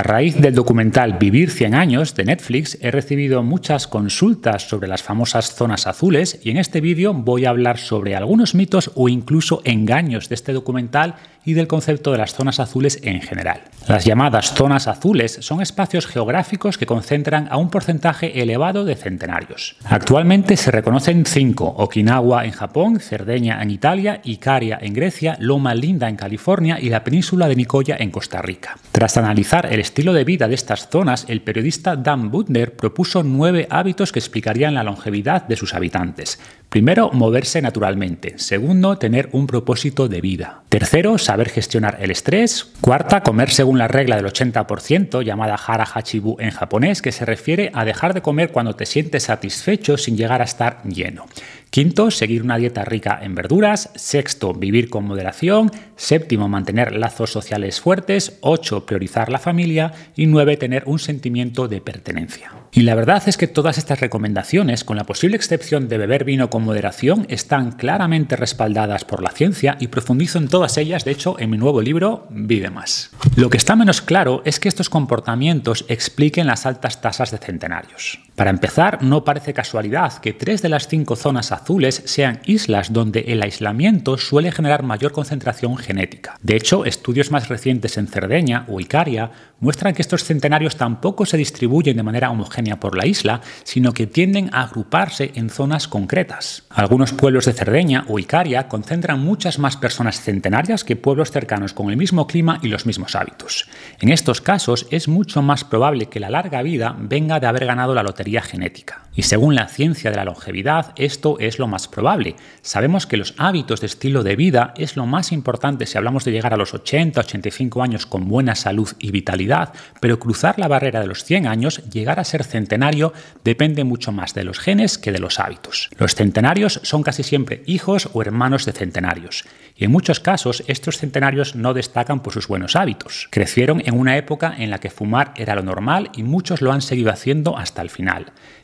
A raíz del documental Vivir 100 años de Netflix he recibido muchas consultas sobre las famosas zonas azules y en este vídeo voy a hablar sobre algunos mitos o incluso engaños de este documental y del concepto de las zonas azules en general. Las llamadas zonas azules son espacios geográficos que concentran a un porcentaje elevado de centenarios. Actualmente se reconocen cinco, Okinawa en Japón, Cerdeña en Italia, Icaria en Grecia, Loma Linda en California y la península de Nicoya en Costa Rica. Tras analizar el estilo de vida de estas zonas, el periodista Dan Butner propuso nueve hábitos que explicarían la longevidad de sus habitantes. Primero, moverse naturalmente. Segundo, tener un propósito de vida. Tercero, saber gestionar el estrés. Cuarta, comer según la regla del 80%, llamada hara hachibu en japonés, que se refiere a dejar de comer cuando te sientes satisfecho sin llegar a estar lleno. Quinto, seguir una dieta rica en verduras. Sexto, vivir con moderación. Séptimo, mantener lazos sociales fuertes. Ocho, priorizar la familia. Y nueve, tener un sentimiento de pertenencia. Y la verdad es que todas estas recomendaciones, con la posible excepción de beber vino con moderación están claramente respaldadas por la ciencia y profundizo en todas ellas, de hecho, en mi nuevo libro Vive más. Lo que está menos claro es que estos comportamientos expliquen las altas tasas de centenarios. Para empezar, no parece casualidad que tres de las cinco zonas azules sean islas donde el aislamiento suele generar mayor concentración genética. De hecho, estudios más recientes en Cerdeña o Icaria muestran que estos centenarios tampoco se distribuyen de manera homogénea por la isla, sino que tienden a agruparse en zonas concretas. Algunos pueblos de Cerdeña o Icaria concentran muchas más personas centenarias que pueblos cercanos con el mismo clima y los mismos hábitos. En estos casos es mucho más probable que la larga vida venga de haber ganado la lotería genética. Y según la ciencia de la longevidad, esto es lo más probable. Sabemos que los hábitos de estilo de vida es lo más importante si hablamos de llegar a los 80, 85 años con buena salud y vitalidad, pero cruzar la barrera de los 100 años, llegar a ser centenario, depende mucho más de los genes que de los hábitos. Los centenarios son casi siempre hijos o hermanos de centenarios, y en muchos casos estos centenarios no destacan por sus buenos hábitos. Crecieron en una época en la que fumar era lo normal y muchos lo han seguido haciendo hasta el final.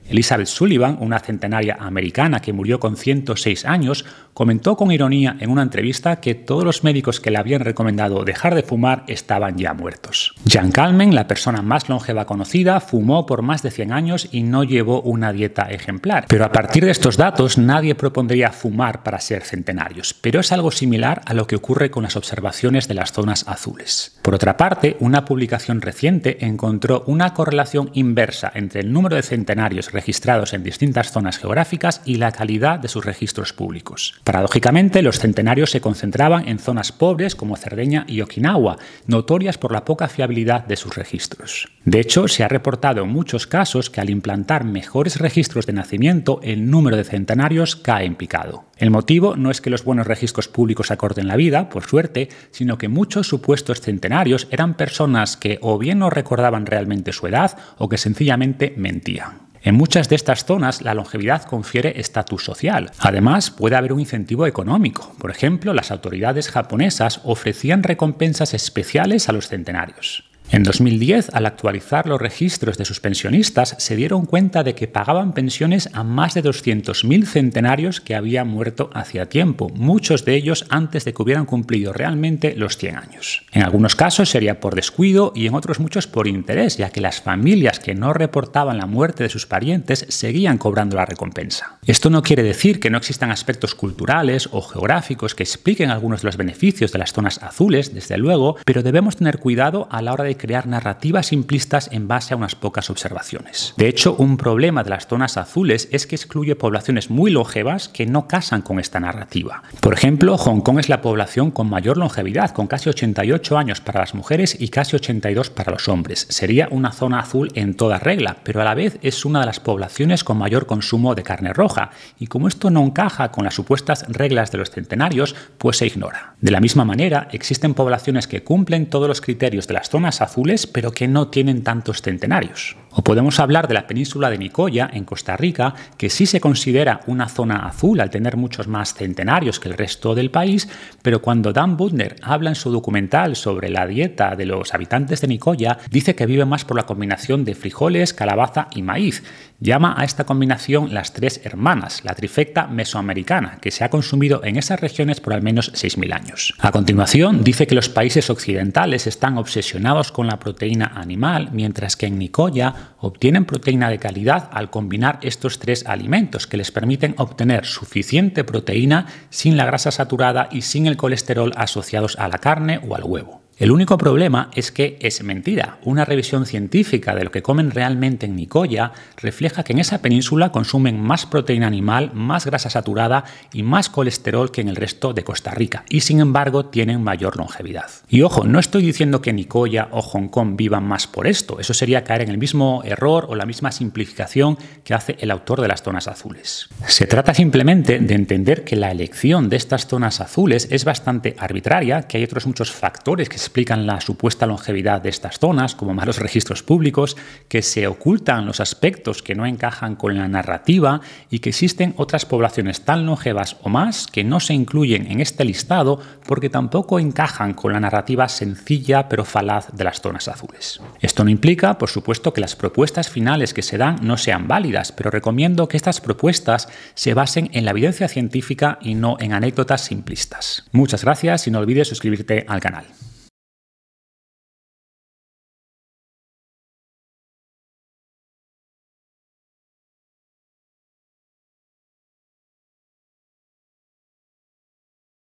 Elizabeth Sullivan, una centenaria americana que murió con 106 años, comentó con ironía en una entrevista que todos los médicos que le habían recomendado dejar de fumar estaban ya muertos. Jan Kalmen, la persona más longeva conocida, fumó por más de 100 años y no llevó una dieta ejemplar. Pero a partir de estos datos nadie propondría fumar para ser centenarios, pero es algo similar a lo que ocurre con las observaciones de las zonas azules. Por otra parte, una publicación reciente encontró una correlación inversa entre el número de centenarios registrados en distintas zonas geográficas y la calidad de sus registros públicos. Paradójicamente, los centenarios se concentraban en zonas pobres como Cerdeña y Okinawa, notorias por la poca fiabilidad de sus registros. De hecho, se ha reportado en muchos casos que al implantar mejores registros de nacimiento, el número de centenarios cae en picado. El motivo no es que los buenos registros públicos acorten la vida, por suerte, sino que muchos supuestos centenarios eran personas que o bien no recordaban realmente su edad o que sencillamente mentían. En muchas de estas zonas, la longevidad confiere estatus social. Además, puede haber un incentivo económico. Por ejemplo, las autoridades japonesas ofrecían recompensas especiales a los centenarios. En 2010, al actualizar los registros de sus pensionistas, se dieron cuenta de que pagaban pensiones a más de 200.000 centenarios que habían muerto hacía tiempo, muchos de ellos antes de que hubieran cumplido realmente los 100 años. En algunos casos sería por descuido y en otros muchos por interés, ya que las familias que no reportaban la muerte de sus parientes seguían cobrando la recompensa. Esto no quiere decir que no existan aspectos culturales o geográficos que expliquen algunos de los beneficios de las zonas azules, desde luego, pero debemos tener cuidado a la hora de crear narrativas simplistas en base a unas pocas observaciones. De hecho, un problema de las zonas azules es que excluye poblaciones muy longevas que no casan con esta narrativa. Por ejemplo, Hong Kong es la población con mayor longevidad, con casi 88 años para las mujeres y casi 82 para los hombres. Sería una zona azul en toda regla, pero a la vez es una de las poblaciones con mayor consumo de carne roja, y como esto no encaja con las supuestas reglas de los centenarios, pues se ignora. De la misma manera, existen poblaciones que cumplen todos los criterios de las zonas azules, pero que no tienen tantos centenarios. O podemos hablar de la península de Nicoya, en Costa Rica, que sí se considera una zona azul al tener muchos más centenarios que el resto del país, pero cuando Dan Butner habla en su documental sobre la dieta de los habitantes de Nicoya, dice que vive más por la combinación de frijoles, calabaza y maíz. Llama a esta combinación las tres hermanas, la trifecta mesoamericana, que se ha consumido en esas regiones por al menos 6.000 años. A continuación, dice que los países occidentales están obsesionados con la proteína animal, mientras que en Nicoya obtienen proteína de calidad al combinar estos tres alimentos que les permiten obtener suficiente proteína sin la grasa saturada y sin el colesterol asociados a la carne o al huevo. El único problema es que es mentira. Una revisión científica de lo que comen realmente en Nicoya refleja que en esa península consumen más proteína animal, más grasa saturada y más colesterol que en el resto de Costa Rica, y sin embargo tienen mayor longevidad. Y ojo, no estoy diciendo que Nicoya o Hong Kong vivan más por esto, eso sería caer en el mismo error o la misma simplificación que hace el autor de las zonas azules. Se trata simplemente de entender que la elección de estas zonas azules es bastante arbitraria, que hay otros muchos factores que explican la supuesta longevidad de estas zonas, como malos registros públicos, que se ocultan los aspectos que no encajan con la narrativa y que existen otras poblaciones tan longevas o más que no se incluyen en este listado porque tampoco encajan con la narrativa sencilla pero falaz de las zonas azules. Esto no implica, por supuesto, que las propuestas finales que se dan no sean válidas, pero recomiendo que estas propuestas se basen en la evidencia científica y no en anécdotas simplistas. Muchas gracias y no olvides suscribirte al canal.